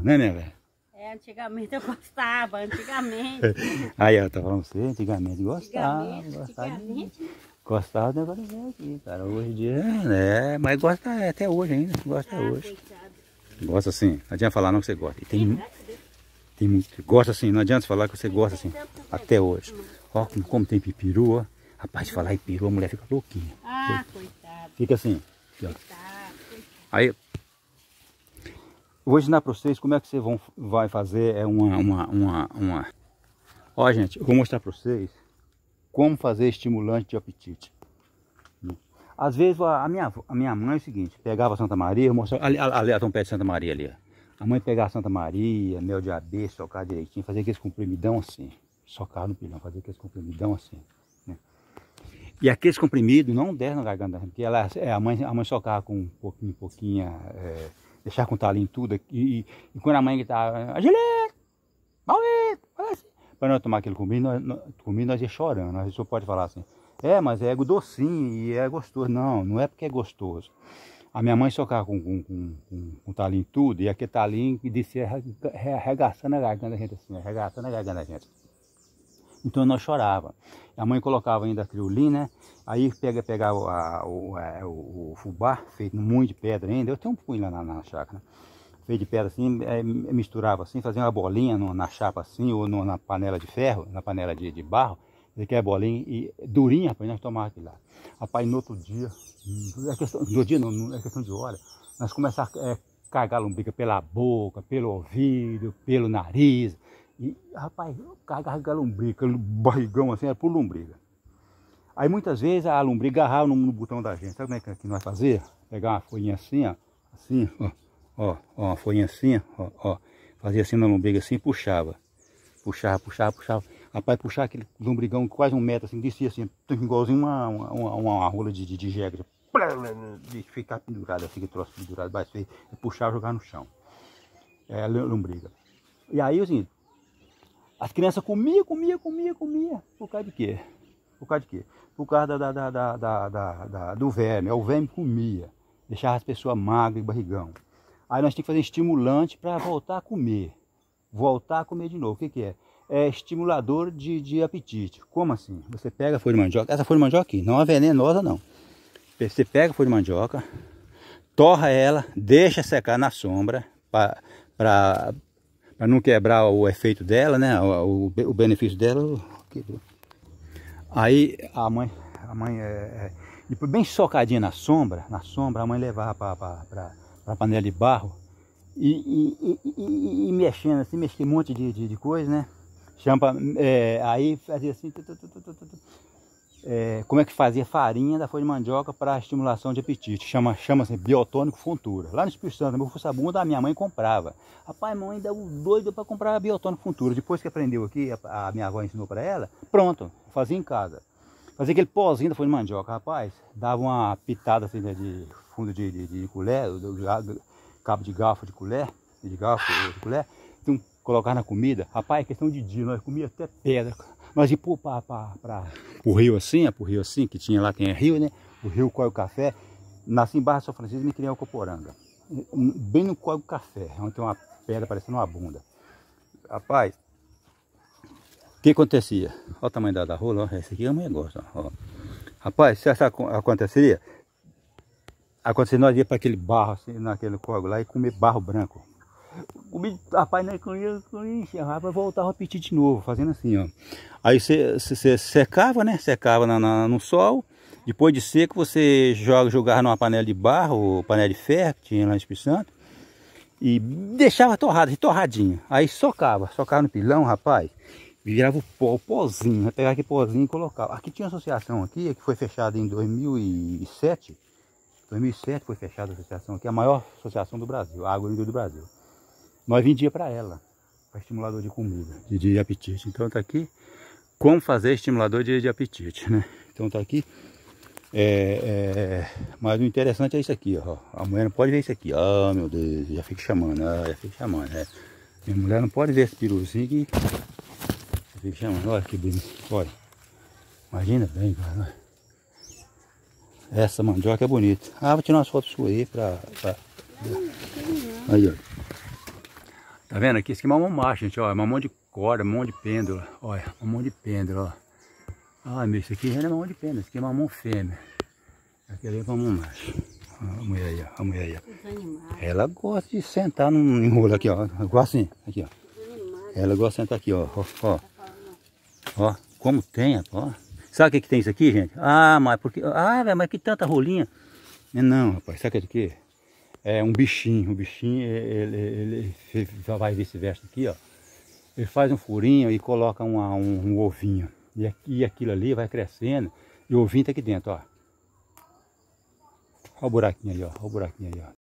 Né, né, velho? É, antigamente eu gostava, antigamente. Aí, eu estava tá falando assim, você, antigamente gostava. Antigamente, gostava De, gostava do negócio de aqui, cara. Hoje em dia, né? Mas gosta é, até hoje ainda, gosta ah, até hoje. Coitado. Gosta sim, não adianta falar não que você gosta. E tem, tem gosta sim, não adianta falar que você gosta assim, até hoje. Ó, como, como tem pipiru, ó. Rapaz, de falar em peru, a mulher fica louquinha. Ah, coitada. Fica assim. Coitado, coitado. Aí, vou ensinar para vocês como é que vocês vão, vai fazer é uma, uma, uma, uma... Ó, gente, eu vou mostrar para vocês como fazer estimulante de apetite. Às vezes, a minha, a minha mãe é o seguinte, pegava Santa Maria, mostrava, ali, ali, ali, um pé de Santa Maria ali, A mãe pegava Santa Maria, mel de abelha, socar direitinho, fazer aqueles comprimidão assim. Socar no pilão, fazer aqueles comprimidão assim. Né? E aqueles comprimidos não deram na garganta, porque ela, é, a, mãe, a mãe socava com um pouquinho, pouquinha... É, deixar com talinho tudo aqui. E, e quando a mãe gritava, Angelita, Maurício, assim. para nós tomar aquele comigo, nós, nós, comigo, nós ia chorando. A pessoa pode falar assim, é, mas é docinho e é gostoso. Não, não é porque é gostoso. A minha mãe socava com, com, com, com, com talinho tá tudo, e aquele talinho tá que descia arregaçando a garganta da gente assim, arregaçando a garganta da gente. Então nós chorava. A mãe colocava ainda a criolina, né? aí pega, pegava a, o, a, o, é, fubá, feito muito de pedra ainda. Eu tenho um punho lá na, na chácara, né? feito de pedra assim, é, misturava assim, fazia uma bolinha no, na chapa assim, ou no, na panela de ferro, na panela de, de barro, ele quer bolinha e durinha, rapaz, nós tomar aquilo lá. Rapaz, no outro dia, hum, é questão, no dia não, é questão de hora, nós começamos a é, cagar lombriga pela boca, pelo ouvido, pelo nariz, e, rapaz, carregava lombriga, barrigão assim, era por lombriga. Aí muitas vezes a lombriga agarrava no, no, botão da gente. Sabe como é que nós fazia? Pegar uma folhinha assim, ó, assim, ó, ó, ó uma folhinha assim, ó, ó. Fazia assim na lombriga assim e puxava. Puxava, puxava, puxava. Rapaz, puxava aquele lombrigão quase um metro assim, descia assim, igualzinho uma, uma, uma, uma rola de, de, de jegue. De ficar pendurado assim, que troço pendurado, baixo, puxava e jogava no chão. É, lombriga. E aí, assim, as crianças comia, comia, comia, comia. Por causa de quê? Por causa de quê? Por causa da, da, da, da, da, da do verme. É o verme comia. Deixava as pessoas magras e barrigão. Aí nós temos que fazer estimulante para voltar a comer. Voltar a comer de novo. O que, que é? É estimulador de, de apetite. Como assim? Você pega a folha de mandioca. Essa folha de mandioca aqui, não é venenosa, não. Você pega a folha de mandioca, torra ela, deixa secar na sombra para para não quebrar o efeito dela, né? O, o, o benefício dela. Aí a mãe, a mãe é, é, bem socadinha na sombra, na sombra a mãe levava para a panela de barro e, e, e, e, mexendo assim, mexia um monte de, de, de coisa, né? Chama, é, aí fazia assim, tu, tu, tu, é, como é que fazia farinha da folha de mandioca para estimulação de apetite. Chama, chama assim, biotônico fontura. Lá no Espírito Santo, meu fuçabunda, a minha mãe comprava. Rapaz, mãe deu é doido para comprar biotônico fontura. Depois que aprendeu aqui, a, a minha avó ensinou para ela, pronto, fazia em casa. Fazia aquele pozinho da folha de mandioca, rapaz, dava uma pitada assim, né, de fundo de, de, de colher, de, de, cabo de garfo de colher, de garfo de colher, então, colocar na comida, rapaz, é questão de dia, nós comíamos até pedra. Nós ia para o rio assim, é pro rio assim, que tinha lá, tem é rio, né? O rio o Café. Nasci em Barra São Francisco e me criei em Bem no Córrego Café, onde tem uma pedra parecendo uma bunda. Rapaz, o que acontecia? Olha o tamanho da, da rola, ó. essa aqui é um negócio. Ó. Rapaz, se essa aconteceria, aconteceria nós ia para aquele barro, assim, naquele córrego lá e comer barro branco comi, rapaz, né, comia, comia, rapaz, voltava a repetir de novo, fazendo assim, ó. Aí você secava, né? Secava na, na, no sol. Depois de seco, você joga, jogava numa panela de barro, panela de ferro, que tinha lá em Espírito Santo. E deixava torrada, torradinha. Aí socava, socava no pilão, rapaz. Virava o pó, o pozinho. Né, pegava aquele pozinho e colocava. Aqui tinha uma associação aqui, que foi fechada em 2007. 2007 foi fechada a associação aqui, a maior associação do Brasil, a Agroindústria do Brasil nós vendia para ela, para estimulador de comida, de, de apetite. Então tá aqui como fazer estimulador de, de apetite, né? Então tá aqui. É, é, mas o interessante é isso aqui, ó. A mulher não pode ver isso aqui. Ah, oh, meu Deus, já fica chamando, ah, já fica chamando, né? Minha mulher não pode ver esse piruzinho que fica chamando. Olha que bonito, olha. Imagina bem, cara. Essa mandioca é bonita. Ah, vou tirar umas fotos suas aí pra, pra... Aí, ó. Tá vendo aqui? Isso aqui é mamão macho, gente, ó. É mão de corda, mamão de pêndula. Olha, mão de pêndula, ó. Ah, meu, isso aqui não é mamão de pêndula. Isso aqui é mão fêmea. Aquele é mão macho. a mulher aí, ó. A mulher aí, ó. Ela gosta de sentar num enrolo aqui, ó. Igual assim, aqui, ó. Ela gosta de sentar aqui, ó. Ó, ó. ó como tem, ó. Sabe o que, que tem isso aqui, gente? Ah, mas porque... Ah, velho, mas que tanta rolinha. Não, rapaz. Sabe o que é de quê? é um bichinho, um bichinho, ele, ele, ele vai ver esse verso aqui, ó. Ele faz um furinho e coloca uma, um, um, ovinho. E, e aquilo ali vai crescendo e o ovinho tá aqui dentro, ó. Olha o buraquinho aí, ó. Olha o buraquinho aí, ó.